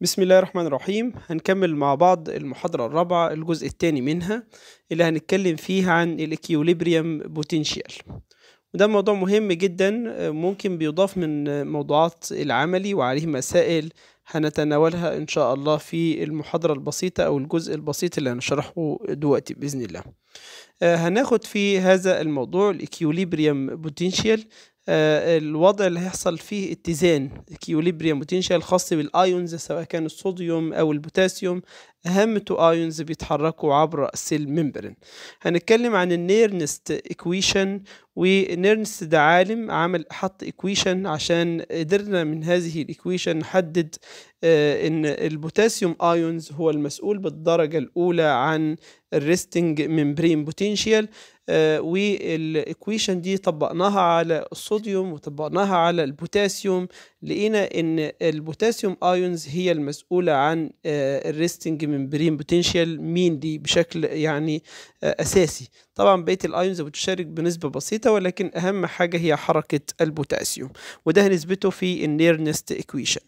بسم الله الرحمن الرحيم هنكمل مع بعض المحاضرة الرابعة الجزء الثاني منها اللي هنتكلم فيه عن الإكيوليبريم بوتنشال وده موضوع مهم جدا ممكن بيضاف من موضوعات العملي وعليه مسائل هنتناولها إن شاء الله في المحاضرة البسيطة أو الجزء البسيط اللي هنشرحه دلوقتي بإذن الله آه، هناخد في هذا الموضوع الإكيوليبريم بوتنشال آه، الوضع اللي هيحصل فيه اتزان كيوليبريم بوتنشال خاص بالايونز سواء كان الصوديوم او البوتاسيوم أهم تو آيونز بيتحركوا عبر السيل ميمبرين هنتكلم عن النيرنست إكويشن ونيرنست ده عالم عمل حط إكويشن عشان قدرنا من هذه الإكويشن نحدد آه، إن البوتاسيوم آيونز هو المسؤول بالدرجة الأولى عن الريستنج ميمبرين بوتنشال والإكويشن دي طبقناها على الصوديوم وطبقناها على البوتاسيوم لقينا ان البوتاسيوم ايونز هي المسؤوله عن الريستنج ممبرين بوتنشال مين دي بشكل يعني آه، اساسي طبعا بقية الايونز بتشارك بنسبة بسيطة ولكن اهم حاجة هي حركة البوتاسيوم وده نسبته في النيرنست ايكويشن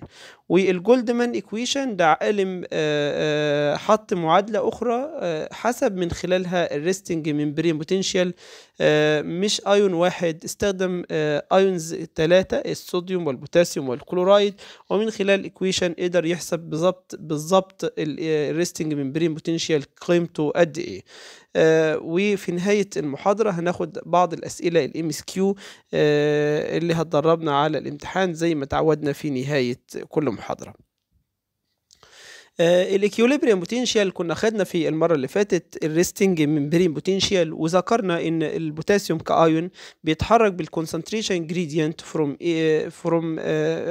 والجولدمان ايكويشن ده عالم آه، آه، حط معادلة اخرى آه، حسب من خلالها الريستنج ميمبرين بوتنشال مش ايون واحد استخدم ايونز ثلاثة الصوديوم والبوتاسيوم والكلورايد ومن خلال ايكويشن قدر يحسب بالظبط بالظبط الريستنج ميمبرين بوتنشال قيمته قد ايه آه، وفي نهاية المحاضرة هناخد بعض الأسئلة الـ MSQ آه، اللي هتدربنا على الامتحان زي ما تعودنا في نهاية كل محاضرة آه، الاكيوليبريم بوتنشال كنا خدنا في المره اللي فاتت الريستنج ممبرين بوتنشال وذكرنا ان البوتاسيوم كايون بيتحرك بالكونسنتريشن جريدينت فروم فروم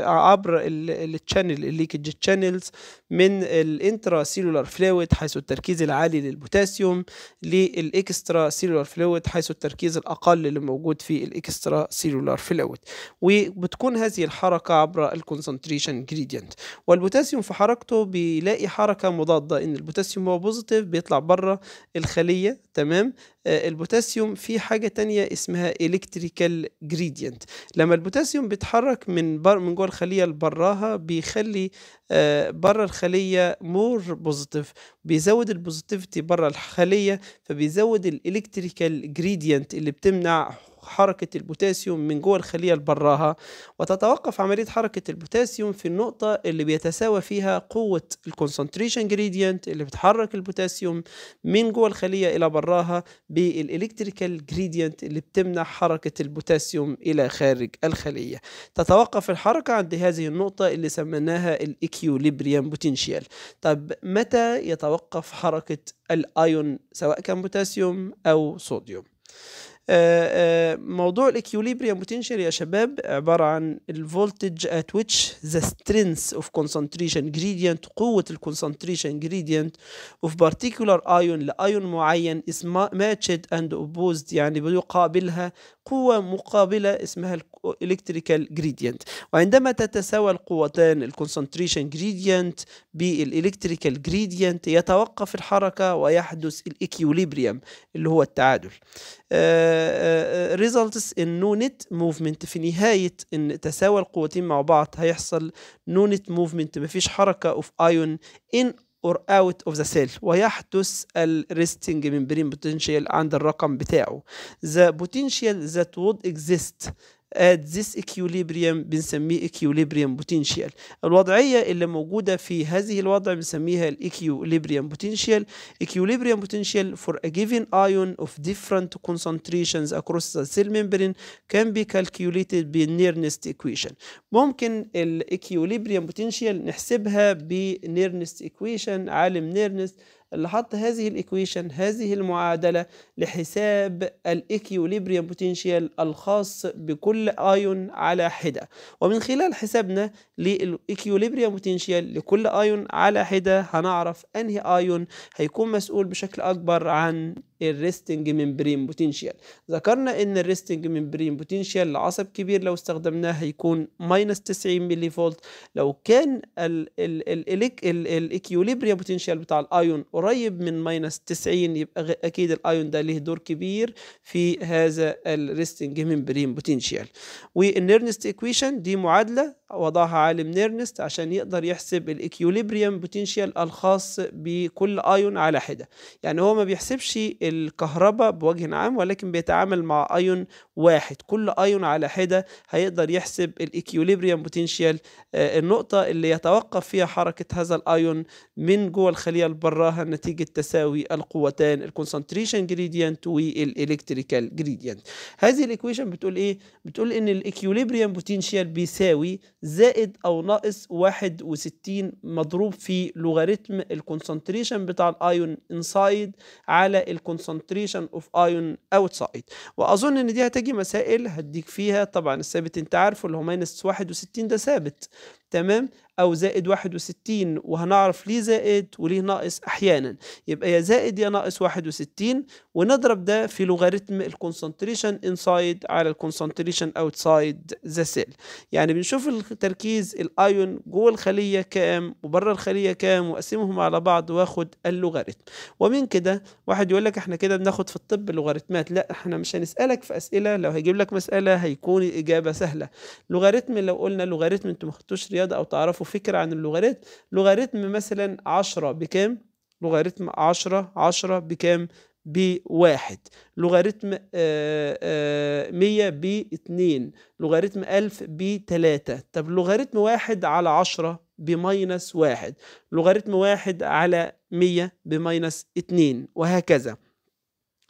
عبر التشانل الليكج تشانلز من الانترا سيلولار فلويد حيث التركيز العالي للبوتاسيوم للاكسترا سيلولار فلويد حيث التركيز الاقل اللي موجود في الاكسترا سيلولار فلويد وبتكون هذه الحركه عبر الكونسنتريشن جريدينت والبوتاسيوم في حركته بيلاقي اي حركة مضادة إن البوتاسيوم هو بوزيتيف بيطلع بره الخلية تمام آه، البوتاسيوم في حاجة تانية اسمها electrical gradient لما البوتاسيوم بيتحرك من بر من جوه الخلية لبراها بيخلي آه، بره الخلية مور بوزيتيف بيزود البوزيتيفيتي بره الخلية فبيزود الالكتريكال جريدينت اللي بتمنع حركة البوتاسيوم من جوه الخلية لبراها وتتوقف عملية حركة البوتاسيوم في النقطة اللي بيتساوى فيها قوة الكونسنتريشن جريدينت اللي بتحرك البوتاسيوم من جوه الخلية إلى براها بالإلكتريكال جريدينت اللي بتمنع حركة البوتاسيوم إلى خارج الخلية تتوقف الحركة عند هذه النقطة اللي سميناها الإكيوليبريم بوتنشيال طب متى يتوقف حركة الأيون سواء كان بوتاسيوم أو صوديوم آه، آه، موضوع الاكيوليبريم بوتنشال يا شباب عباره عن الفولتج ات ويتش ذا strength اوف كونسنتريشن جريدينت قوه الكونسنتريشن جريدينت اوف بارتيكولار ايون لايون معين اسمها ماتشد اند اوبوزد يعني بيقابلها قوه مقابله اسمها الالكتريكال جريدينت وعندما تتساوى القوتان الكونسنتريشن جريدينت بالالكتريكال جريدينت يتوقف الحركه ويحدث الاكيوليبريم اللي هو التعادل ريزلتس ان no موفمنت في نهايه ان تساوى القوتين مع بعض هيحصل نو net موفمنت مفيش حركه اوف ايون ان or out of the cell ويحدث ال resting membrane potential عند الرقم بتاعه the potential that would exist at this equilibrium بنسميه equilibrium potential الوضعية اللي موجودة في هذه الوضع بنسميها equilibrium potential equilibrium potential for a given ion of different concentrations across the cell membrane can be calculated by Nernst equation ممكن equilibrium potential نحسبها بنيرنست equation عالم نيرنست اللي حط هذه الإيكويشن هذه المعادلة لحساب الإكيوليبريم بوتنشال الخاص بكل آيون على حدة ومن خلال حسابنا للإكيوليبريم بوتنشال لكل آيون على حدة هنعرف أنهي آيون هيكون مسؤول بشكل أكبر عن الريستنج ممبرين بوتنشال ذكرنا ان الريستنج ممبرين بوتنشال لعصب كبير لو استخدمناه هيكون ماينس 90 ملي فولت لو كان الاكيوليبريا بوتنشال بتاع الايون قريب من ماينس 90 يبقى اكيد الايون ده ليه دور كبير في هذا الريستنج ممبرين بوتنشال والنيرنست ايكويشن دي معادله وضعها عالم نيرنست عشان يقدر يحسب الاكيوليبريم بوتنشال الخاص بكل ايون على حده يعني هو ما بيحسبش الكهرباء بوجه عام ولكن بيتعامل مع ايون واحد كل ايون على حده هيقدر يحسب الاكيوليبريم آه، بوتنشال النقطه اللي يتوقف فيها حركه هذا الايون من جوه الخليه لبراها نتيجه تساوي القوتان الكونسنتريشن جريدينت والالكتريكال جريدينت هذه الايكويشن بتقول ايه بتقول ان الاكيوليبريم بوتنشال بيساوي زائد او ناقص 61 مضروب في لوغاريتم الكونسنتريشن بتاع الايون انسايد على الكونسنتريشن concentration of ايون outside واظن ان دي هتجي مسائل هديك فيها طبعا الثابت انت عارفه اللي هو ماينس 61 ده ثابت تمام أو زائد 61 وهنعرف ليه زائد وليه ناقص أحيانا يبقى يا زائد يا ناقص 61 ونضرب ده في لوغاريتم الكونسنتريشن انسايد على الكونسنتريشن اوتسايد ذا سيل يعني بنشوف التركيز الايون جوه الخلية كام وبره الخلية كام واقسمهم على بعض واخد اللوغاريتم ومن كده واحد يقول لك احنا كده بناخد في الطب لوغاريتمات لا احنا مش هنسألك في أسئلة لو هيجيب لك مسألة هيكون الإجابة سهلة لوغاريتم لو قلنا لوغاريتم انتوا ما خدتوش رياضة أو تعرفوا فكرة عن اللوغاريتم لوغاريتم مثلا عشرة بكام؟ لوغاريتم عشرة عشرة بكام؟ بواحد لوغاريتم آه، آه، مية باتنين لوغاريتم ألف بتلاتة طب لوغاريتم واحد على عشرة بماينس واحد لوغاريتم واحد على مية بماينس اتنين وهكذا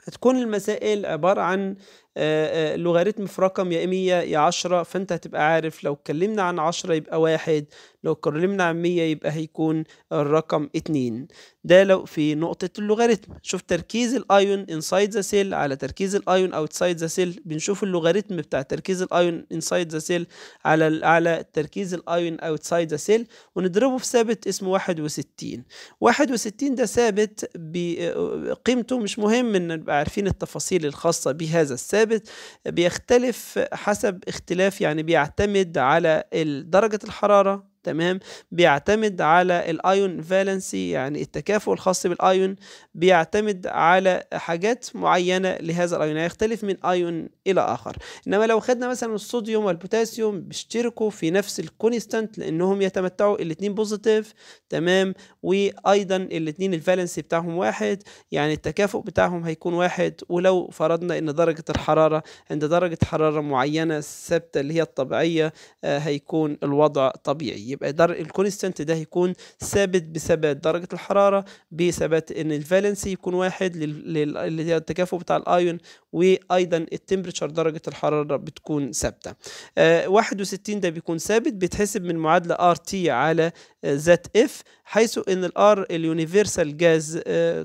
هتكون المسائل عبارة عن آه، آه، لوغاريتم في رقم يا 100 يا 10 فانت هتبقى عارف لو اتكلمنا عن 10 يبقى واحد لو اتكلمنا عن 100 يبقى هيكون الرقم 2 ده لو في نقطة اللوغاريتم شوف تركيز الايون انسايد ذا سيل على تركيز الايون اوتسايد ذا سيل بنشوف اللوغاريتم بتاع تركيز الايون انسايد ذا سيل على على تركيز الايون اوتسايد ذا سيل ونضربه في ثابت اسمه 61 61 ده ثابت بقيمته آه، مش مهم ان نبقى عارفين التفاصيل الخاصة بهذا الثابت ثابت بيختلف حسب اختلاف يعني بيعتمد على درجة الحرارة تمام بيعتمد على الايون فالنسي يعني التكافؤ الخاص بالايون بيعتمد على حاجات معينه لهذا الايون يعني هيختلف يختلف من ايون الى اخر انما لو خدنا مثلا الصوديوم والبوتاسيوم بيشتركوا في نفس الكونستانت لانهم يتمتعوا الاثنين بوزيتيف تمام وايضا الاثنين الفالنسي بتاعهم واحد يعني التكافؤ بتاعهم هيكون واحد ولو فرضنا ان درجه الحراره عند درجه حراره معينه ثابته اللي هي الطبيعيه آه، هيكون الوضع طبيعي يبقى در الكونستنت ده يكون ثابت بثبات درجة الحرارة بثبات ان الفالنسي يكون واحد اللي هي التكافؤ بتاع الايون وايضا التمبريتشر درجة الحرارة بتكون ثابتة آه 61 ده بيكون ثابت بيتحسب من معادلة ار تي على ذات آه اف حيث ان الار اليونيفرسال جاز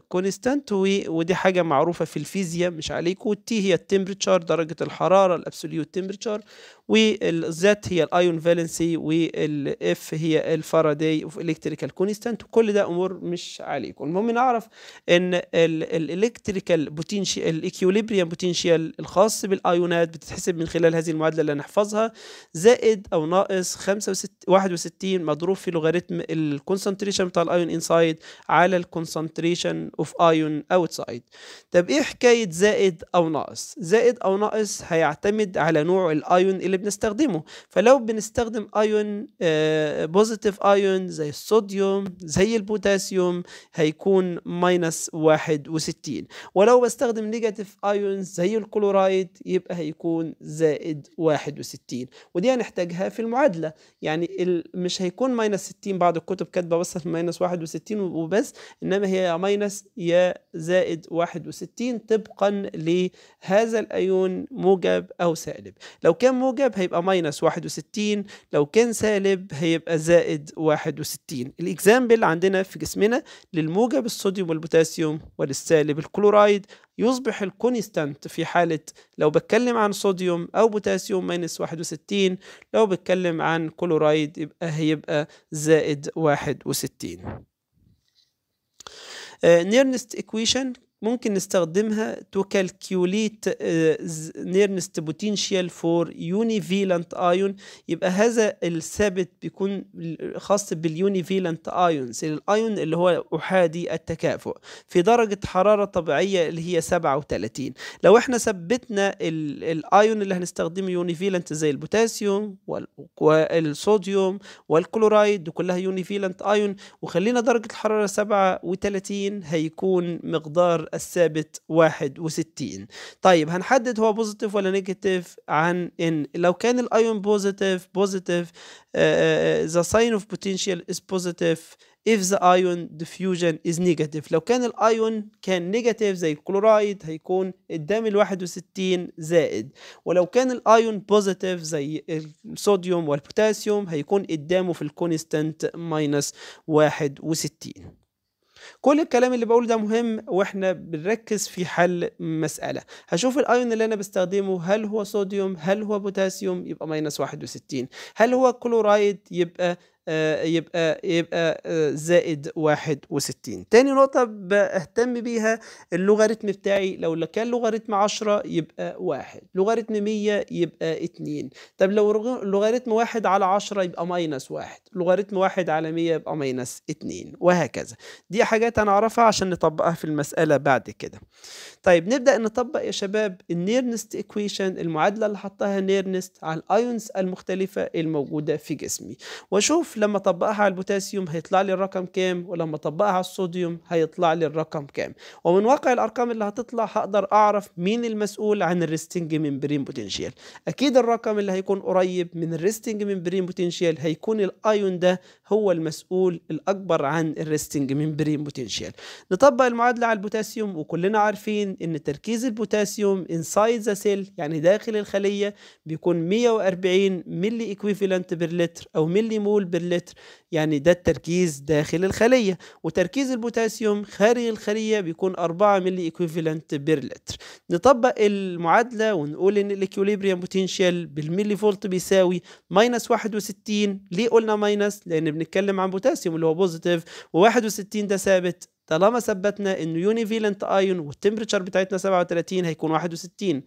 كونستنت ودي حاجه معروفه في الفيزياء مش عليكم والتي هي التمبريتشر درجه الحراره الابسوليوت تمبريتشر والذات هي الايون فالنسي والاف اف هي الفاراداي اوف الكتريكال كونستانت وكل ده امور مش عليكم المهم نعرف ان الالكتريكال بوتنشال الايكوليبريم بوتنشال الخاص بالايونات بتتحسب من خلال هذه المعادله اللي هنحفظها زائد او ناقص 61 مضروب في لوغاريتم الكونسنتريشن بتاع الايون انسايد على الكونسنتريشن اوف ايون اوتسايد طب ايه حكايه زائد او ناقص زائد او ناقص هيعتمد على نوع الايون اللي بنستخدمه فلو بنستخدم ايون آه بوزيتيف ايون زي الصوديوم زي البوتاسيوم هيكون ماينس 61 ولو بستخدم نيجاتيف ايون زي الكلورايد يبقى هيكون زائد 61 ودي هنحتاجها في المعادله يعني مش هيكون ماينس 60 بعض الكتب كاتبه بس ماينس 61 وبس انما هي يا ماينس يا زائد 61 طبقا لهذا الايون موجب او سالب لو كان موجب هيبقى ماينس 61 لو كان سالب هي يبقى زائد 61 الإكزامبل عندنا في جسمنا للموجب الصوديوم والبوتاسيوم وللسالب الكلورايد يصبح الكونستانت في حالة لو بتكلم عن صوديوم أو بوتاسيوم ماينس 61 لو بتكلم عن كلورايد يبقى هيبقى زائد 61 نيرنست ايكويشن ممكن نستخدمها تو كالكيوليت نيرنست بوتنشال فور يونيفيلانت ايون يبقى هذا الثابت بيكون خاص باليونيفيلانت ايونز الايون اللي هو احادي التكافؤ في درجه حراره طبيعيه اللي هي 37 لو احنا ثبتنا الايون اللي هنستخدمه يونيفيلانت زي البوتاسيوم والصوديوم والكلورايد كلها يونيفيلانت ايون وخلينا درجه الحراره 37 هيكون مقدار الثابت 61 طيب هنحدد هو بوزيتيف ولا نيجاتيف عن ان لو كان الايون بوزيتيف بوزيتيف ذا ساين اوف بوتنشال از بوزيتيف if the ion diffusion is negative لو كان الايون كان نيجاتيف زي الكلورايد هيكون قدام ال 61 زائد ولو كان الايون بوزيتيف زي الصوديوم والبوتاسيوم هيكون قدامه في الكونستانت ماينس 61 كل الكلام اللي بقوله ده مهم واحنا بنركز في حل مسألة هشوف الايون اللي انا بستخدمه هل هو صوديوم هل هو بوتاسيوم يبقى ماينس 61 هل هو كلورايد يبقى آه، يبقى يبقى آه، زائد 61 تاني نقطة بهتم بيها اللوغاريتم بتاعي لو كان لوغاريتم 10 يبقى 1 لوغاريتم 100 يبقى 2 طب لو لوغاريتم 1 على 10 يبقى ماينس 1 لوغاريتم 1 على 100 يبقى ماينس 2 وهكذا دي حاجات هنعرفها عشان نطبقها في المسألة بعد كده طيب نبدأ نطبق يا شباب النيرنست ايكويشن المعادلة اللي حطها نيرنست على الايونز المختلفة الموجودة في جسمي واشوف لما طبقها على البوتاسيوم هيطلع لي الرقم كام ولما طبقها على الصوديوم هيطلع لي الرقم كام ومن واقع الارقام اللي هتطلع هقدر اعرف مين المسؤول عن الريستنج ممبرين بوتنشال اكيد الرقم اللي هيكون قريب من الريستنج ممبرين بوتنشال هيكون الايون ده هو المسؤول الاكبر عن الريستنج ممبرين بوتنشال نطبق المعادله على البوتاسيوم وكلنا عارفين ان تركيز البوتاسيوم انسايد ذا سيل يعني داخل الخليه بيكون 140 ملي ايكويفالنت بير لتر او ملي مول بير اللتر يعني ده التركيز داخل الخلية وتركيز البوتاسيوم خارج الخلية بيكون 4 ملي ايكويفالنت بير لتر نطبق المعادلة ونقول ان الاكيوليبريم بوتنشال بالملي فولت بيساوي ماينس 61 ليه قلنا ماينس لان بنتكلم عن بوتاسيوم اللي هو بوزيتيف و61 ده ثابت طالما ثبتنا انه يونيفيلنت ايون والتمبريتشر بتاعتنا 37 هيكون 61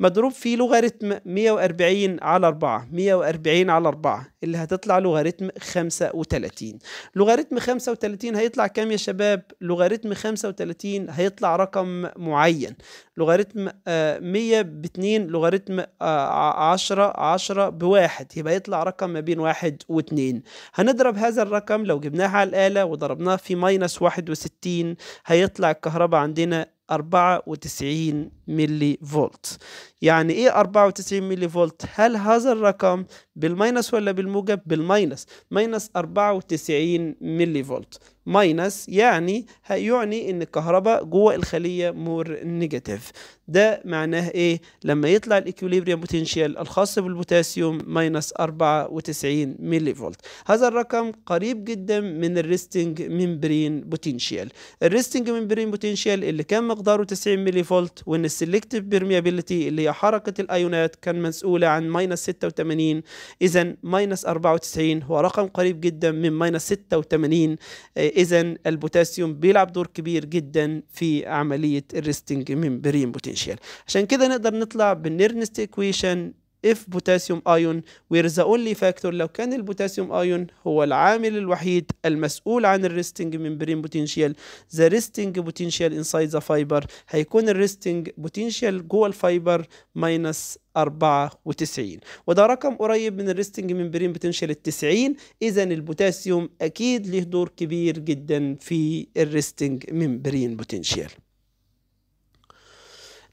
مضروب في لوغاريتم 140 على 4 140 على 4 اللي هتطلع لوغاريتم 35 لوغاريتم 35 هيطلع كام يا شباب لوغاريتم 35 هيطلع رقم معين لوغاريتم 100 ب 2 لوغاريتم 10 10 ب 1 يبقى يطلع رقم ما بين 1 و 2 هنضرب هذا الرقم لو جبناه على الآلة وضربناه في ماينس 61 هيطلع الكهرباء عندنا 94 ملي فولت يعني ايه 94 ملي فولت هل هذا الرقم بالماينس ولا بالموجب بالماينس ماينس 94 ملي فولت ماينس يعني هيعني ان الكهرباء جوه الخليه مور نيجاتيف ده معناه ايه لما يطلع الايكوليبريم بوتنشال الخاص بالبوتاسيوم ماينس 94 ملي فولت هذا الرقم قريب جدا من الريستنج ممبرين بوتنشال الريستنج ممبرين بوتنشال اللي كان مقداره 90 ملي فولت وان السلكتيف بيرميابيليتي اللي هي حركه الايونات كان مسؤوله عن ماينس 86 إذا ماينس 94 هو رقم قريب جدا من ماينس 86 آه، إذا البوتاسيوم بيلعب دور كبير جدا في عملية الريستنج ممبرين بوتنشال عشان كده نقدر نطلع بالنيرنست ايكويشن if potassium ion وير the only factor لو كان البوتاسيوم ايون هو العامل الوحيد المسؤول عن الريستنج membrane بوتنشال the resting potential inside the fiber هيكون الريستنج بوتنشال جوه الفايبر ماينس 94 وده رقم قريب من الريستنج ممبرين بوتنشال ال 90 اذا البوتاسيوم اكيد له دور كبير جدا في الريستنج ممبرين بوتنشال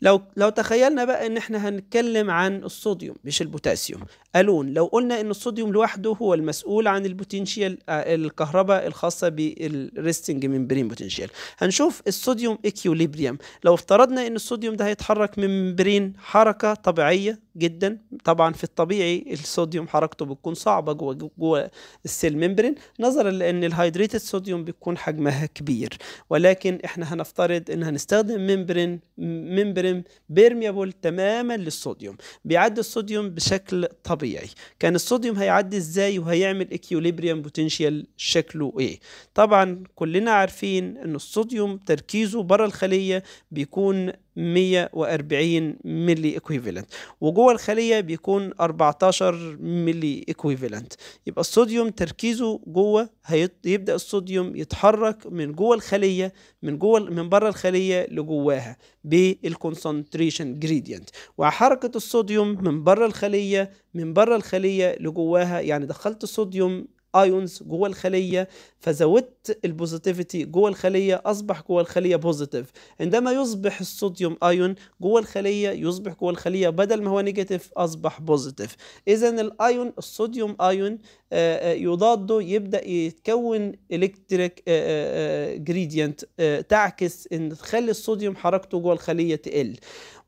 لو لو تخيلنا بقى ان احنا هنتكلم عن الصوديوم مش البوتاسيوم الون لو قلنا ان الصوديوم لوحده هو المسؤول عن البوتنشال آه، الكهرباء الخاصه بالريستنج ميمبرين بوتنشال هنشوف الصوديوم اكيوليبريم لو افترضنا ان الصوديوم ده هيتحرك من ممبرين حركه طبيعيه جدا طبعا في الطبيعي الصوديوم حركته بتكون صعبه جوه جوه السيل ميمبرين نظرا لان الهيدريتد صوديوم بيكون حجمها كبير ولكن احنا هنفترض ان هنستخدم ميمبرين ميمبرين بيرميبل تماما للصوديوم بيعدي الصوديوم بشكل طبيعي طبيعي كان الصوديوم هيعدي ازاي وهيعمل اكيوليبريم بوتنشيال شكله ايه طبعا كلنا عارفين ان الصوديوم تركيزه بره الخليه بيكون 140 ملي اكويفالنت وجوه الخليه بيكون 14 ملي اكويفالنت يبقى الصوديوم تركيزه جوه هيبدا الصوديوم يتحرك من جوه الخليه من جوه من بره الخليه لجواها بالكونسنتريشن جريدينت وحركه الصوديوم من بره الخليه من بره الخليه لجواها يعني دخلت الصوديوم ايونز جوه الخليه فزودت البوزيتيفيتي جوه الخليه اصبح جوه الخليه بوزيتيف عندما يصبح الصوديوم ايون جوه الخليه يصبح جوه الخليه بدل ما هو نيجاتيف اصبح بوزيتيف اذا الايون الصوديوم ايون آه، آه، يضاده يبدا يتكون الكتريك آه، جريدينت تعكس ان تخلي الصوديوم حركته جوه الخليه تقل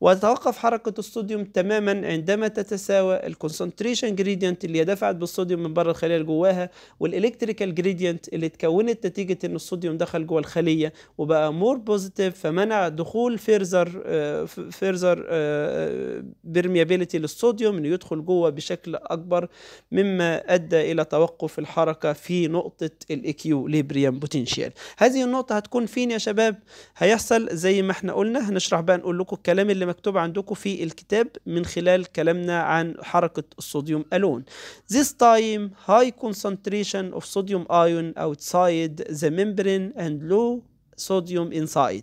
وتتوقف حركه الصوديوم تماما عندما تتساوى الكونسنتريشن جريدينت اللي دفعت بالصوديوم من بره الخليه لجواها والالكتريكال جريدينت اللي اتكونت نتيجه ان الصوديوم دخل جوه الخليه وبقى مور بوزيتيف فمنع دخول فيرزر آه، فيرزر برميابيلتي آه، للصوديوم انه يدخل جوه بشكل اكبر مما ادى الى توقف الحركه في نقطه الاكيو ليبريم بوتنشال هذه النقطه هتكون فين يا شباب هيحصل زي ما احنا قلنا هنشرح بقى نقول لكم الكلام اللي مكتوب عندكم في الكتاب من خلال كلامنا عن حركه الصوديوم الون This time high concentration of sodium ion outside the membrane and low sodium inside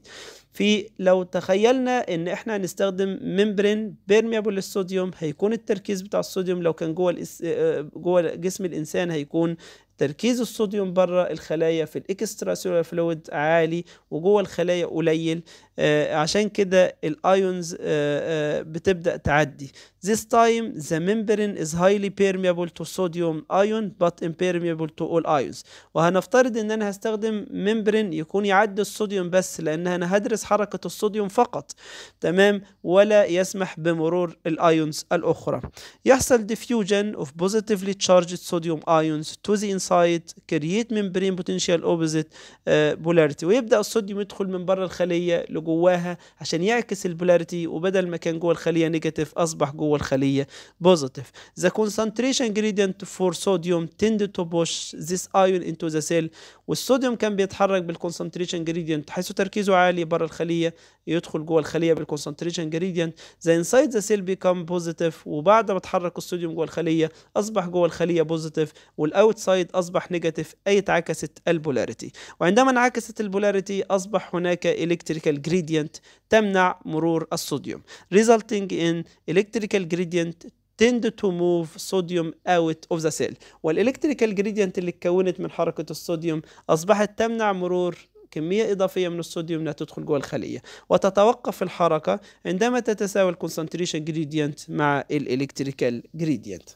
في لو تخيلنا ان احنا هنستخدم ممبرين بيرميابل للصوديوم هيكون التركيز بتاع الصوديوم لو كان جوه آه، جوه جسم الانسان هيكون تركيز الصوديوم بره الخلايا في الاكسترا سيلولار فلويد عالي وجوه الخلايا قليل آه، عشان كده الايونز آه، بتبدا تعدي This time the membrane is highly permeable to sodium ion but impermeable to all ions وهنفترض ان انا هستخدم membrane يكون يعدي الصوديوم بس لان انا هدرس حركة الصوديوم فقط تمام ولا يسمح بمرور الايونز الاخرى يحصل diffusion of positively charged sodium ions to the inside create membrane potential opposite uh, polarity ويبدأ الصوديوم يدخل من بره الخلية لجواها عشان يعكس البولاريتي وبدل ما كان جوه الخلية نيجاتيف اصبح جوه جوه الخلية بوزيتيف The concentration gradient for sodium tend to push this ion into the cell والصوديوم كان بيتحرك بالconcentration gradient حيث تركيزه عالي بره الخلية يدخل جوه الخليه بالكونسنتريشن جريدينت ذا انسايد ذا سيل بيكام بوزيتيف وبعد ما اتحرك الصوديوم جوه الخليه اصبح جوه الخليه بوزيتيف والاوتسايد اصبح نيجاتيف اي اتعكست البولاريتي وعندما انعكست البولاريتي اصبح هناك الكتريكال جريدينت تمنع مرور الصوديوم resulting in electrical gradient tend to move sodium out of the cell والالكتريكال جريدينت اللي اتكونت من حركة الصوديوم أصبحت تمنع مرور كمية إضافية من الصوديوم لا تدخل جوه الخلية وتتوقف الحركة عندما تتساوى الكونسنتريشن جريدينت مع الإلكتريكال جريدينت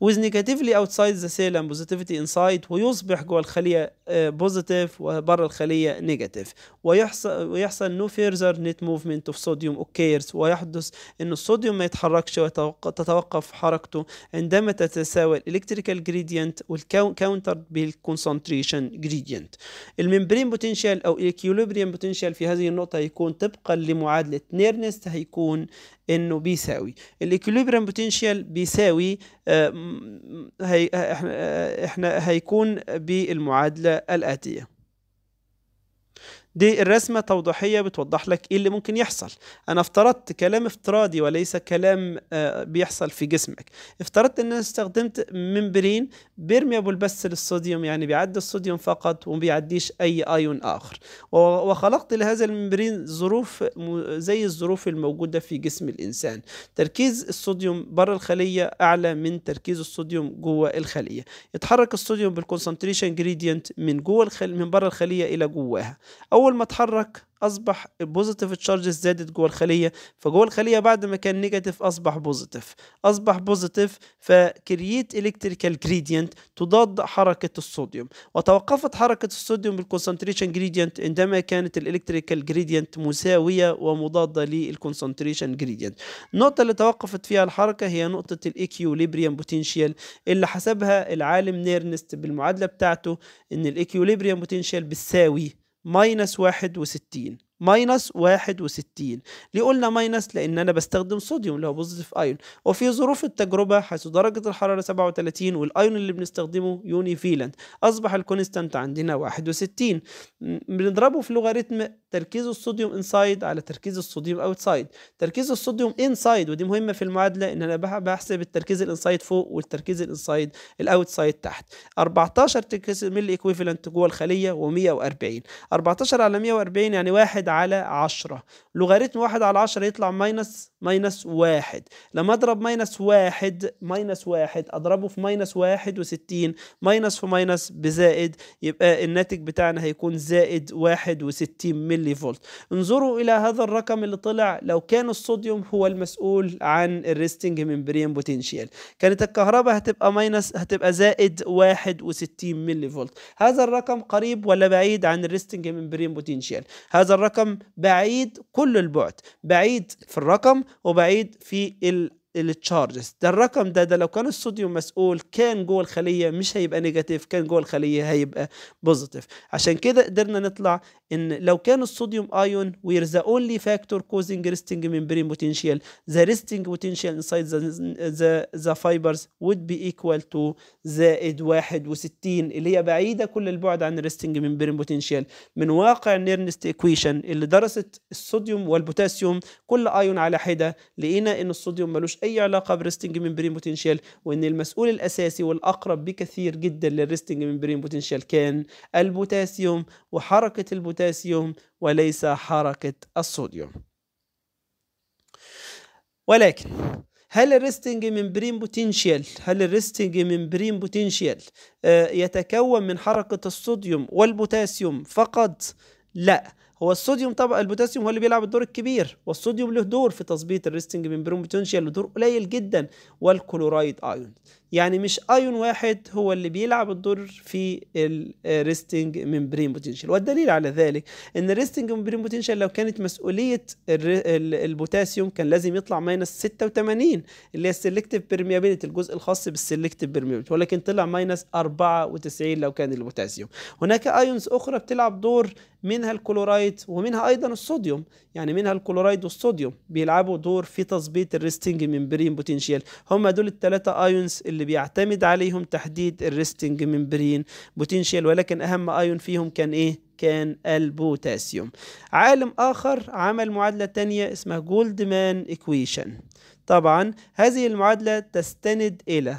ويز نيجاتيفلي اوتسايد ذا سيل اند بوزيتيفيتي انسايد ويصبح جوه الخلية آه، بوزيتيف وبره الخلية نيجاتيف ويحصل ويحصل نو فيرزر نت موفمنت اوف صوديوم اوكيرز ويحدث ان الصوديوم ما يتحركش وتتوقف حركته عندما تتساوى الالكتريكال جريدينت والكاونتر بالكونسنتريشن جريدينت الممبرين بوتنشال او الاكيوليبريم بوتنشال في هذه النقطة هيكون طبقا لمعادلة نيرنست هيكون انه بيساوي الاكيوليبريم بوتنشال بيساوي آه، هي آه، آه، احنا هيكون بالمعادله الاتيه دي الرسمة توضيحية بتوضح لك ايه اللي ممكن يحصل انا افترضت كلام افتراضي وليس كلام آه، بيحصل في جسمك افترضت ان انا استخدمت ممبرين بيرميبل بس للصوديوم يعني بيعدي الصوديوم فقط وما بيعديش اي ايون اخر وخلقت لهذا الممبرين ظروف زي الظروف الموجودة في جسم الانسان تركيز الصوديوم بره الخلية اعلى من تركيز الصوديوم جوه الخلية يتحرك الصوديوم بالكونسنتريشن جريدينت من جوه الخل... من بره الخلية الى جواها اول ما اتحرك اصبح البوزيتيف تشارج زادت جوه الخليه فجوه الخليه بعد ما كان نيجاتيف اصبح بوزيتيف اصبح بوزيتيف فكرييت الكتريكال جريدينت تضاد حركه الصوديوم وتوقفت حركه الصوديوم بالكونسنتريشن جريدينت عندما كانت الالكتريكال جريدينت مساويه ومضاده للكونسنتريشن جريدينت النقطه اللي توقفت فيها الحركه هي نقطه الايكيوليبريم بوتنشال اللي حسبها العالم نيرنست بالمعادله بتاعته ان الايكيوليبريم بوتنشال بتساوي ماينس وستين ماينس 61 ليه قلنا ماينس لان انا بستخدم صوديوم اللي هو بوزيتيف ايون وفي ظروف التجربه حيث درجه الحراره 37 والايون اللي بنستخدمه يوني فيلاند اصبح الكونستانت عندنا 61 بنضربه في لوغاريتم تركيز الصوديوم انسايد على تركيز الصوديوم اوتسايد تركيز الصوديوم انسايد ودي مهمه في المعادله ان انا بحسب التركيز الانسايد فوق والتركيز الانسايد الاوتسايد تحت 14 تركيز ملي ايكويفالنت جوه الخليه و140 14 على 140 يعني 1 واحد على عشرة لوغاريتم واحد على عشرة يطلع ماينس ماينس واحد لما اضرب ماينس واحد ماينس واحد اضربه في ماينس واحد وستين ماينس في ماينس بزائد يبقى الناتج بتاعنا هيكون زائد واحد وستين ملي فولت انظروا الى هذا الرقم اللي طلع لو كان الصوديوم هو المسؤول عن الريستنج من بريم بوتنشال كانت الكهرباء هتبقى ماينس هتبقى زائد واحد وستين ملي فولت هذا الرقم قريب ولا بعيد عن الريستنج من بريم بوتنشال هذا الرقم رقم بعيد كل البعد بعيد في الرقم وبعيد في التشارجز ده الرقم ده ده لو كان الصوديوم مسؤول كان جوه الخليه مش هيبقى نيجاتيف كان جوه الخليه هيبقى بوزيتيف عشان كده قدرنا نطلع ان لو كان الصوديوم ايون وير ذا اونلي فاكتور كوزنج ريستنج ميمبرين بوتنشال ذا ريستنج بوتنشال انسايد ذا ذا فايبرز وود بي ايكوال تو زائد 61 اللي هي بعيده كل البعد عن الريستنج ميمبرين بوتنشال من واقع نيرنست ايكويشن اللي درست الصوديوم والبوتاسيوم كل ايون على حده لقينا ان الصوديوم ملوش أي علاقة بالريستنج برين بوتنشال وإن المسؤول الأساسي والأقرب بكثير جدا للريستنج برين بوتنشال كان البوتاسيوم وحركة البوتاسيوم وليس حركة الصوديوم ولكن هل الريستنج برين بوتنشال هل الريستنج برين بوتنشال آه، يتكون من حركة الصوديوم والبوتاسيوم فقط؟ لا هو الصوديوم طبعا البوتاسيوم هو اللي بيلعب الدور الكبير والصوديوم له دور في تظبيط الريستنج ممبرين بوتنشال له دور قليل جدا والكلورايد ايون يعني مش ايون واحد هو اللي بيلعب الدور في الريستنج ممبرين بوتنشال والدليل على ذلك ان الريستنج ممبرين بوتنشال لو كانت مسؤوليه البوتاسيوم كان لازم يطلع ماينس 86 اللي هي السلكتيف بيرميابيلتي الجزء الخاص بالسلكتيف بيرميابيلتي ولكن طلع ماينس 94 لو كان البوتاسيوم هناك ايونز اخرى بتلعب دور منها الكلورايد ومنها ايضا الصوديوم يعني منها الكلورايد والصوديوم بيلعبوا دور في تظبيط الريستنج ممبرين بوتنشال هم دول الثلاثه ايونز اللي اللي بيعتمد عليهم تحديد الريستنج ممبرين بوتنشال ولكن أهم آيون فيهم كان إيه؟ كان البوتاسيوم عالم آخر عمل معادلة تانية اسمها جولدمان إكويشن طبعا هذه المعادلة تستند إلى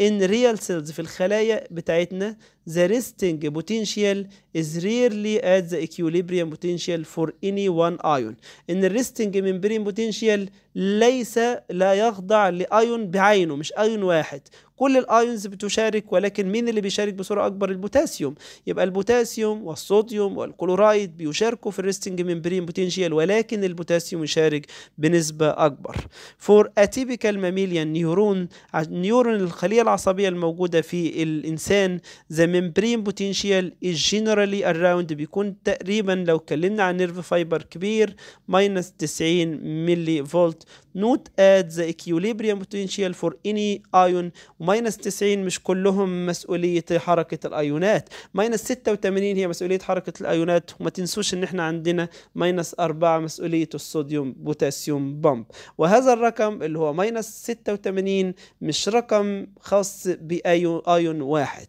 ان ريال سيلز في الخلايا بتاعتنا the resting potential is rarely at the equilibrium potential for any one ion ان الريستنج membrane potential ليس لا يخضع لايون بعينه مش ايون واحد كل الايونز بتشارك ولكن مين اللي بيشارك بسرعه اكبر البوتاسيوم يبقى البوتاسيوم والصوديوم والكلورايد بيشاركوا في الريستنج ممبرين بوتنشال ولكن البوتاسيوم يشارك بنسبه اكبر فور اتيبيكال ماميليان نيورون نيورون الخليه العصبيه الموجوده في الانسان ذا membrane بوتنشيال is generally around بيكون تقريبا لو اتكلمنا عن نيرف فايبر كبير minus 90 ملي فولت نوت اد ذا equilibrium بوتنشيال فور اني ايون minus 90 مش كلهم مسؤولية حركة الأيونات minus 86 هي مسؤولية حركة الأيونات وما تنسوش ان احنا عندنا minus 4 مسؤولية الصوديوم بوتاسيوم بامب وهذا الرقم اللي هو minus 86 مش رقم خاص بأيون واحد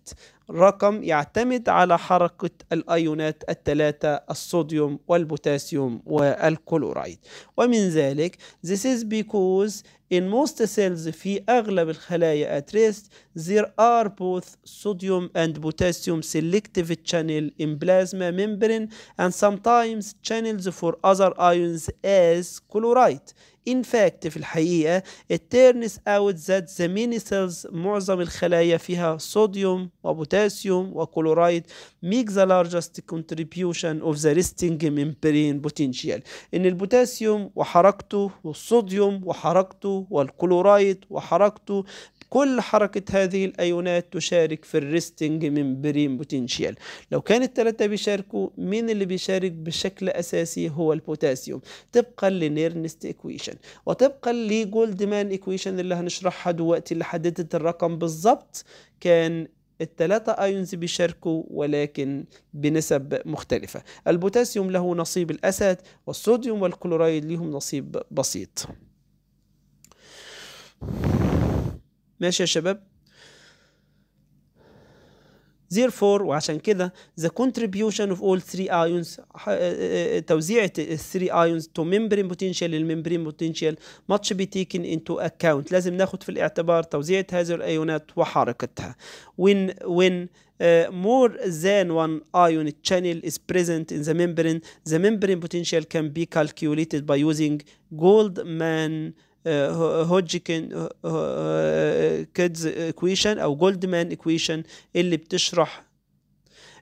رقم يعتمد على حركة الأيونات الثلاثة الصوديوم والبوتاسيوم والكلورايد ومن ذلك this is because in most cells في أغلب الخلايا at rest there are both sodium and potassium selective channel in plasma membrane and sometimes channels for other ions as chloride In fact في الحقيقة it turns out that the many cells معظم الخلايا فيها صوديوم وبوتاسيوم وكلورايد make the largest contribution of the resting membrane potential إن البوتاسيوم وحركته والصوديوم وحركته والكلورايد وحركته كل حركة هذه الأيونات تشارك في الريستنج من بريم بوتنشال لو كان التلاتة بيشاركوا مين اللي بيشارك بشكل أساسي هو البوتاسيوم طبقا لنيرنست إكويشن وطبقا لجولدمان إكويشن اللي هنشرحها دلوقتي اللي حددت الرقم بالظبط كان الثلاثة ايونز بيشاركوا ولكن بنسب مختلفة البوتاسيوم له نصيب الأسد والصوديوم والكلورايد لهم نصيب بسيط ماشي يا شباب therefore وعشان كده the contribution of all three ions توزيع ال three ions to membrane potential الممبرين potential much be taken into account لازم ناخد في الاعتبار توزيع هذه الايونات وحركتها when when Uh, more than one ion channel is present in the membrane, the membrane potential can be calculated by using Goldman uh, هوجكن كيدز اكويشن او جولدمان اكويشن اللي بتشرح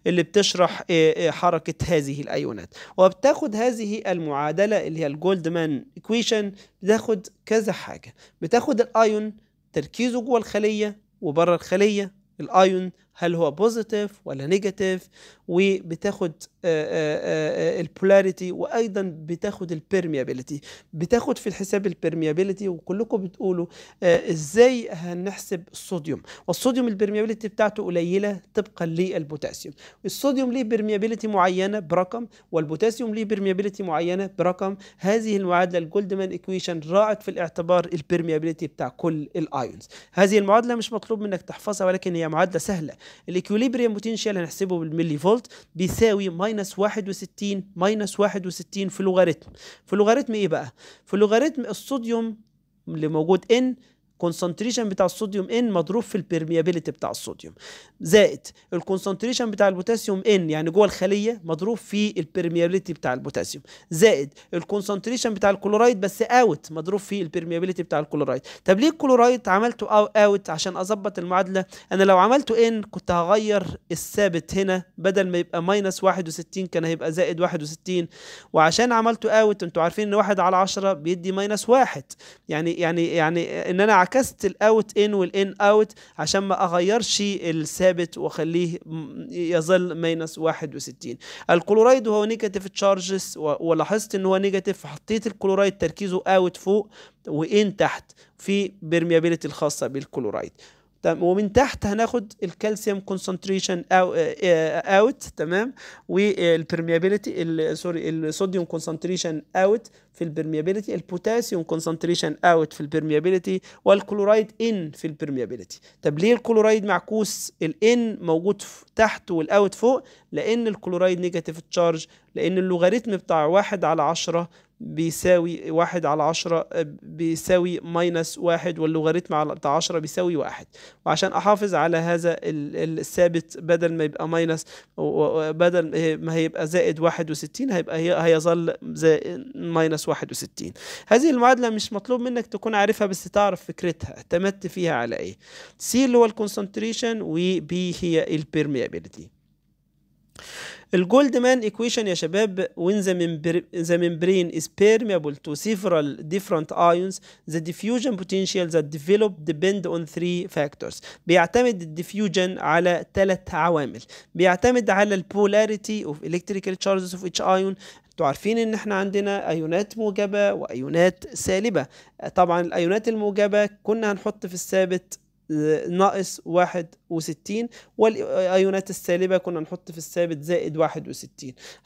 اللي بتشرح آه، آه، حركة هذه الأيونات وبتاخد هذه المعادلة اللي هي الجولدمان إكويشن بتاخد كذا حاجة بتاخد الأيون تركيزه جوه الخلية وبره الخلية الأيون هل هو بوزيتيف ولا نيجاتيف وبتاخد آه، آه، آه، البولاريتي وايضا بتاخد البيرميابيلتي بتاخد في الحساب البيرميابيلتي وكلكم بتقولوا ازاي هنحسب الصوديوم والصوديوم البيرميابيلتي بتاعته قليله طبقا للبوتاسيوم الصوديوم ليه بيرميابيلتي معينه برقم والبوتاسيوم ليه بيرميابيلتي معينه برقم هذه المعادله الجولدمان ايكويشن راعت في الاعتبار البيرميابيلتي بتاع كل الايونز هذه المعادله مش مطلوب منك تحفظها ولكن هي معادله سهله الإكوليبريم بوتنشال هنحسبه بالملي فولت بيساوي ماينس 61 ماينس 61 في لوغاريتم في لوغاريتم ايه بقى في لوغاريتم الصوديوم اللي موجود ان الكونسنتريشن بتاع الصوديوم ان مضروب في البيرميابيلتي بتاع الصوديوم زائد الكونسنتريشن بتاع البوتاسيوم ان يعني جوه الخليه مضروب في البيرميابيلتي بتاع البوتاسيوم زائد الكونسنتريشن بتاع الكلورايد بس اوت مضروب في البيرميابيلتي بتاع الكلورايد طب ليه الكلورايد عملته اوت عشان اظبط المعادله انا لو عملته ان كنت هغير الثابت هنا بدل ما يبقى ماينس 61 كان هيبقى زائد 61 وعشان عملته اوت انتوا عارفين ان 1 على 10 بيدي ماينس 1 يعني يعني يعني ان انا عكست الاوت ان والان اوت عشان ما اغيرش الثابت واخليه يظل ماينس 61 الكلورايد هو نيجاتيف تشارجز ولاحظت ان هو نيجاتيف فحطيت الكلورايد تركيزه اوت فوق وان تحت في برميابيلتي الخاصه بالكلورايد ومن تحت هناخد الكالسيوم كونسنتريشن أو اوت آه، آه، تمام والبرميابيلتي سوري الصوديوم كونسنتريشن اوت في البرميابيلتي البوتاسيوم كونسنتريشن اوت في البرميابيلتي والكلورايد ان في البرميابيلتي طب ليه الكلورايد معكوس الان موجود تحت والاوت فوق لان الكلورايد نيجاتيف تشارج لان اللوغاريتم بتاع واحد على عشرة بيساوي واحد على عشرة آه، بيساوي ماينس واحد واللوغاريتم على عشرة بيساوي واحد وعشان أحافظ على هذا الثابت بدل ما يبقى ماينس بدل ما هيبقى زائد واحد وستين هيبقى هيظل زائد ماينس واحد وستين هذه المعادلة مش مطلوب منك تكون عارفها بس تعرف فكرتها اعتمدت فيها على إيه سي اللي هو الكونسنتريشن وبي هي البيرميابيليتي الجولدمان ايكويشن يا شباب وين ذا ممبرين از بيرميبل تو سيفرال ديفرنت ايونز ذا ions بوتنشال ذات ديفلوب ديبند اون ثري فاكتورز بيعتمد الديفيوجن على ثلاث عوامل بيعتمد على البولاريتي اوف الكتريكال تشارجز اوف اتش ايون انتوا عارفين ان احنا عندنا ايونات موجبه وايونات سالبه طبعا الايونات الموجبه كنا هنحط في الثابت ناقص 61 والايونات السالبه كنا نحط في الثابت زائد 61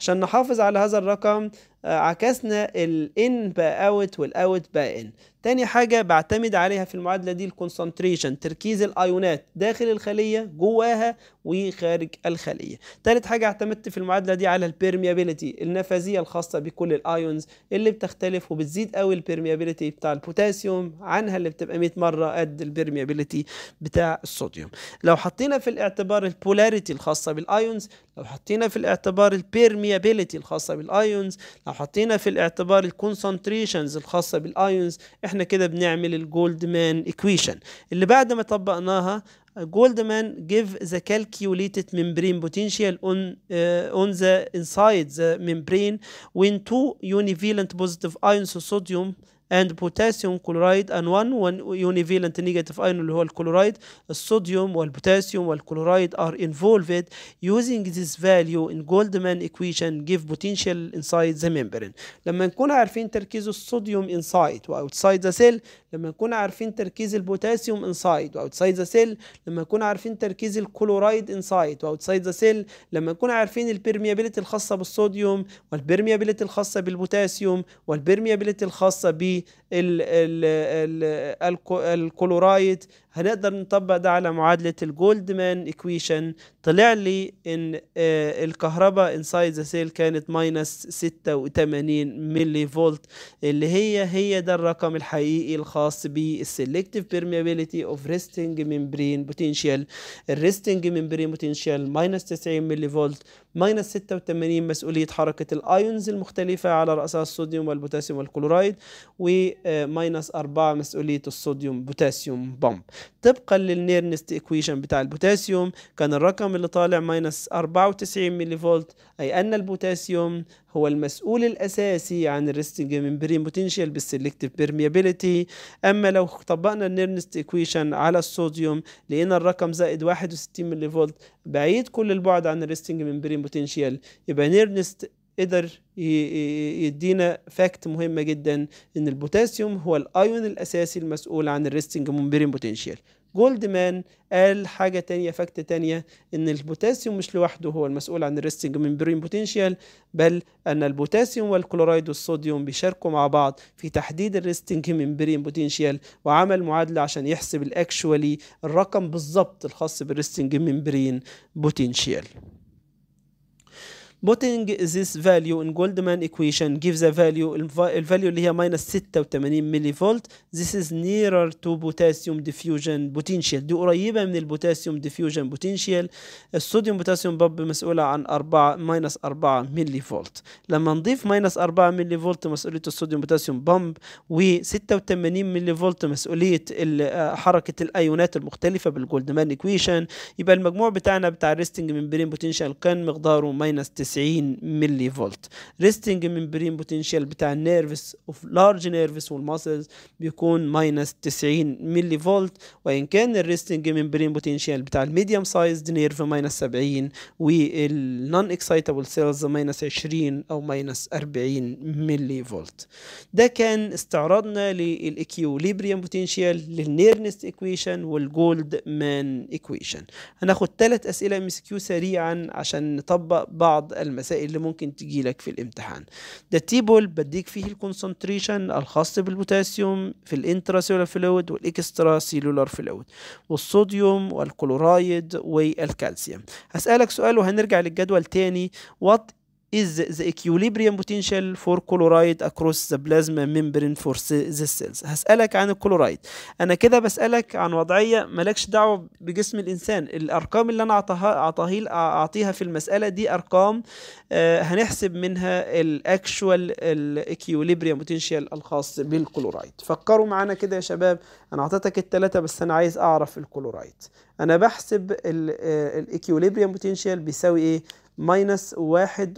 عشان نحافظ على هذا الرقم عكسنا الان بقى اوت والاوت بقى ان تاني حاجة بعتمد عليها في المعادلة دي الكونسنتريشن تركيز الأيونات داخل الخلية جواها وخارج الخلية تالت حاجة اعتمدت في المعادلة دي على البيرميابيليتي النفاذية الخاصة بكل الأيونز اللي بتختلف وبتزيد قوي البيرميابيليتي بتاع البوتاسيوم عنها اللي بتبقى 100 مرة قد البيرميابيليتي بتاع الصوديوم لو حطينا في الاعتبار البولاريتي الخاصة بالأيونز لو حطينا في الاعتبار البيرميابيليتي الخاصة بالايونز لو حطينا في الاعتبار الكونسنتريشنز الخاصة بالايونز احنا كده بنعمل الجولدمان ايكويشن اللي بعد ما طبقناها جولدمان جيف ذا كالكيوليتد membrane بوتنشال اون اون ذا انسايد ذا the وين تو two بوزيتيف ايونز صوديوم and potassium chloride and one univalent negative ion اللي هو الكلورايد الصوديوم والبوتاسيوم والكلورايد are involved using this value in Goldman equation give potential inside the membrane لما نكون عارفين تركيز الصوديوم inside واوتسايد outside the cell لما نكون عارفين تركيز البوتاسيوم inside واوتسايد outside the cell لما نكون عارفين تركيز الكلورايد inside واوتسايد outside the cell لما نكون عارفين البرميابيليتي الخاصة بالصوديوم والبرميابيليتي الخاصة بالبوتاسيوم والبرميابيليتي الخاصة بال الكلورايد هنقدر نطبق ده على معادلة الجولدمان إكويشن طلع لي ان آه، الكهرباء انسايد ذا سيل كانت ماينس 86 ملي فولت اللي هي هي ده الرقم الحقيقي الخاص بالسلكتيف بيرميابيليتي اوف ريستنج ممبرين بوتنشال الريستنج ممبرين بوتنشال ماينس 90 ملي فولت ماينس 86 مسؤولية حركة الايونز المختلفة على رأسها الصوديوم والبوتاسيوم والكلورايد وماينس آه، 4 مسؤولية الصوديوم بوتاسيوم بامب طبقا للنيرنست ايكويشن بتاع البوتاسيوم كان الرقم اللي طالع ماينس 94 ملي فولت اي ان البوتاسيوم هو المسؤول الاساسي عن الريستنج ممبرين بوتنشال بالسلكتيف بيرميابيليتي اما لو طبقنا النيرنست ايكويشن على الصوديوم لقينا الرقم زائد 61 ملي فولت بعيد كل البعد عن الريستنج ممبرين بوتنشال يبقى نيرنست قدر يدينا فاكت مهمه جدا ان البوتاسيوم هو الايون الاساسي المسؤول عن الريستنج ممبرين بوتنشال جولد مان قال حاجة تانية فاكت تانية إن البوتاسيوم مش لوحده هو المسؤول عن الريستنج ممبرين بوتنشال بل أن البوتاسيوم والكلورايد والصوديوم بيشاركوا مع بعض في تحديد الريستنج ممبرين بوتنشال وعمل معادلة عشان يحسب الأكشوالي الرقم بالظبط الخاص بالريستنج ممبرين بوتنشال putting this value in Goldman equation gives a value value اللي هي minus 86 ملي فولت this is nearer to potassium diffusion potential دي قريبة من البوتاسيوم diffusion potential الصوديوم بوتاسيوم باب مسؤولة عن 4 minus 4 ملي فولت لما نضيف minus 4 ملي فولت مسؤولية الصوديوم بوتاسيوم بامب و 86 ملي فولت مسؤولية آه، حركة الايونات المختلفة بالجولدمان equation يبقى المجموع بتاعنا بتاع الريستنج من برين بوتنشال كان مقداره minus 90 ملي فولت ريستنج ممبرين بوتنشال بتاع النيرفس اوف لارج نيرفس والماسلز بيكون ماينس 90 ملي فولت وان كان الريستنج ممبرين بوتنشال بتاع الميديم سايزد نيرف ماينس 70 والنون اكسايتابل سيلز ماينس 20 او ماينس 40 ملي فولت ده كان استعراضنا للاكيوليبريم بوتنشال للنيرنست ايكويشن والجولد مان ايكويشن هناخد ثلاث اسئله ام اس كيو سريعا عشان نطبق بعض المسائل اللي ممكن تجي لك في الامتحان ده التيبول بديك فيه الكونسنتريشن الخاص بالبوتاسيوم في الانتراسيلولار فلويد والاكسترا سيلولار فلويد والصوديوم والكلورايد والكالسيوم هسألك سؤال وهنرجع للجدول تاني وات is the equilibrium potential for chloride across the plasma membrane for the cells هسألك عن الكلورايد أنا كده بسألك عن وضعية مالكش دعوة بجسم الإنسان الأرقام اللي أنا أعطيها أعطيها في المسألة دي أرقام آه، هنحسب منها الأكشوال الإكيوليبريم بوتنشال الخاص بالكلورايد فكروا معانا كده يا شباب أنا أعطيتك التلاتة بس أنا عايز أعرف الكلورايد أنا بحسب الإكيوليبريم بوتنشال آه، بيساوي إيه ماينس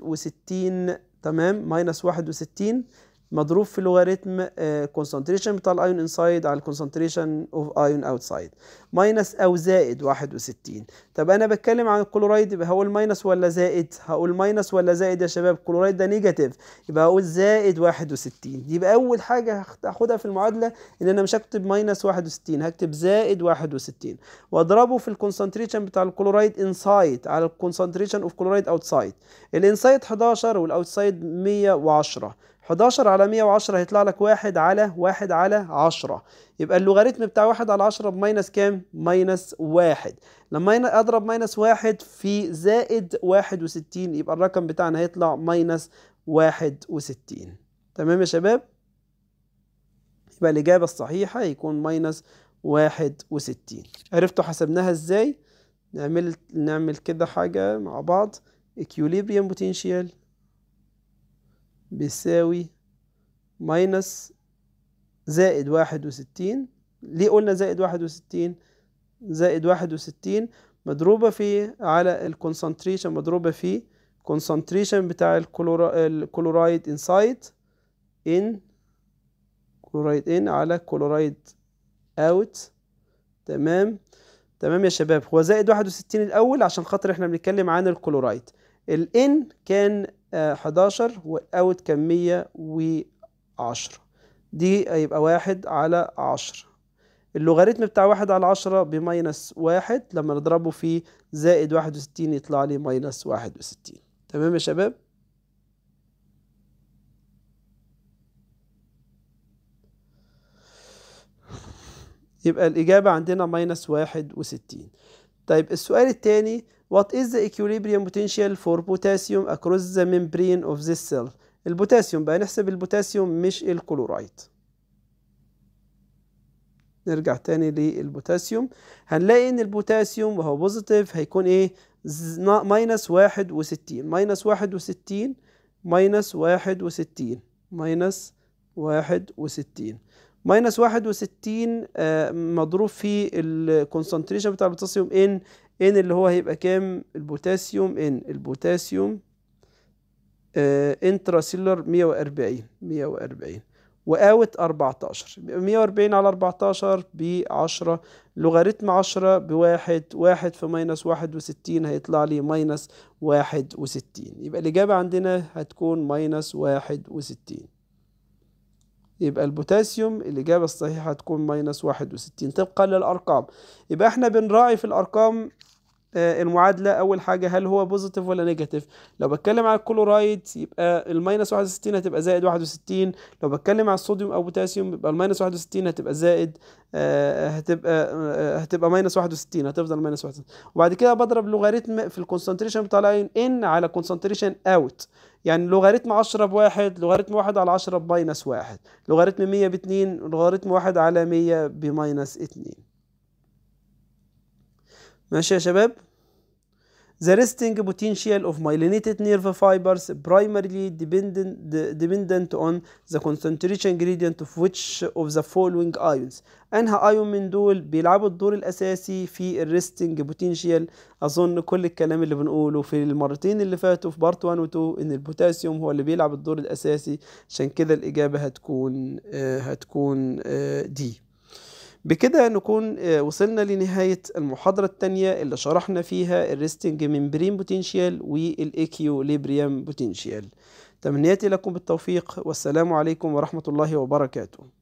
وستين تمام ماينس 61 مضروب في لوغاريتم كونسنتريشن آه، بتاع الايون انسايد على الكونسنتريشن اوف ايون اوتسايد ماينس او زائد 61 طب انا بتكلم عن الكلورايد يبقى هقول ماينس ولا زائد هقول ماينس ولا زائد يا شباب الكلورايد ده نيجاتيف يبقى هقول زائد 61 يبقى اول حاجه هاخدها في المعادله ان انا مش هكتب ماينس 61 هكتب زائد 61 واضربه في الكونسنتريشن بتاع الكلورايد انسايد على الكونسنتريشن اوف كلورايد اوتسايد الانسايد 11 والاوتسايد 110 11 على 110 هيطلع لك 1 على 1 على 10 يبقى اللوغاريتم بتاع 1 على 10 بماينس كام؟ ماينس 1 لما اضرب ماينس 1 في زائد 61 يبقى الرقم بتاعنا هيطلع ماينس 61 تمام يا شباب؟ يبقى الإجابة الصحيحة هيكون ماينس 61 عرفتوا حسبناها ازاي؟ نعمل نعمل كده حاجة مع بعض equilibrium potential بيساوي ماينس زائد واحد وستين ليه قلنا زائد واحد وستين زائد واحد وستين مضروبة في على الكونسنتريشن مضروبة في كونسنتريشن بتاع الكلورا الكلورايد انسايد ان كلورايد ان على كلورايد اوت تمام تمام يا شباب هو زائد واحد وستين الاول عشان خاطر احنا بنتكلم عن الكلورايد الان كان 11 آه، والاوت كمية و10 دي هيبقى واحد على عشرة اللوغاريتم بتاع واحد على عشرة بماينس واحد لما نضربه في زائد واحد وستين يطلع لي ماينس واحد وستين تمام يا شباب يبقى الإجابة عندنا ماينس واحد وستين طيب السؤال التاني What is the equilibrium potential for potassium across the membrane of this cell البوتاسيوم بقى نحسب البوتاسيوم مش الكلورايد نرجع تاني للبوتاسيوم هنلاقي ان البوتاسيوم وهو بوزيتيف هيكون ايه ماينس واحد وستين ماينس واحد وستين ماينس واحد وستين ماينس واحد وستين ماينس واحد وستين آه، مضروب في الكونسنتريشن بتاع البوتاسيوم ان ان اللي هو هيبقى كام البوتاسيوم ان البوتاسيوم انتراسيلر 140 140 واوت 14 يبقى 140 على 14 ب 10 لوغاريتم 10 ب 1 1 في ماينس 61 هيطلع لي ماينس 61 يبقى الإجابة عندنا هتكون ماينس 61 يبقى البوتاسيوم الإجابة الصحيحة هتكون ماينس 61 طبقا للأرقام يبقى احنا بنراعي في الأرقام آه، المعادله اول حاجه هل هو بوزيتيف ولا نيجاتيف لو بتكلم على الكلورايد يبقى الماينس 61 هتبقى زائد 61 لو بتكلم على الصوديوم او بوتاسيوم يبقى الماينس 61 هتبقى زائد آه، هتبقى آه، هتبقى ماينس 61 هتفضل ماينس 61 وبعد كده بضرب لوغاريتم في الكونسنتريشن بتاع العين ان على كونسنتريشن اوت يعني لوغاريتم 10 بواحد لوغاريتم 1 على 10 بماينس 1 لوغاريتم 100 ب 2 لوغاريتم 1 على 100 بماينس 2 ماشي يا شباب The resting potential of myelinated nerve fibers primarily dependent, dependent on the concentration gradient of which of the following ions أنهى ايون من دول بيلعبوا الدور الأساسي في الريستنج بوتنشال أظن كل الكلام اللي بنقوله في المرتين اللي فاتوا في بارت 1 و 2 إن البوتاسيوم هو اللي بيلعب الدور الأساسي عشان كده الإجابة هتكون آه هتكون آه دي بكده نكون آه، وصلنا لنهاية المحاضرة الثانية اللي شرحنا فيها الريستنج ممبرين بوتنشيال والإيكيو ليبريم بوتنشيال تمنياتي لكم بالتوفيق والسلام عليكم ورحمة الله وبركاته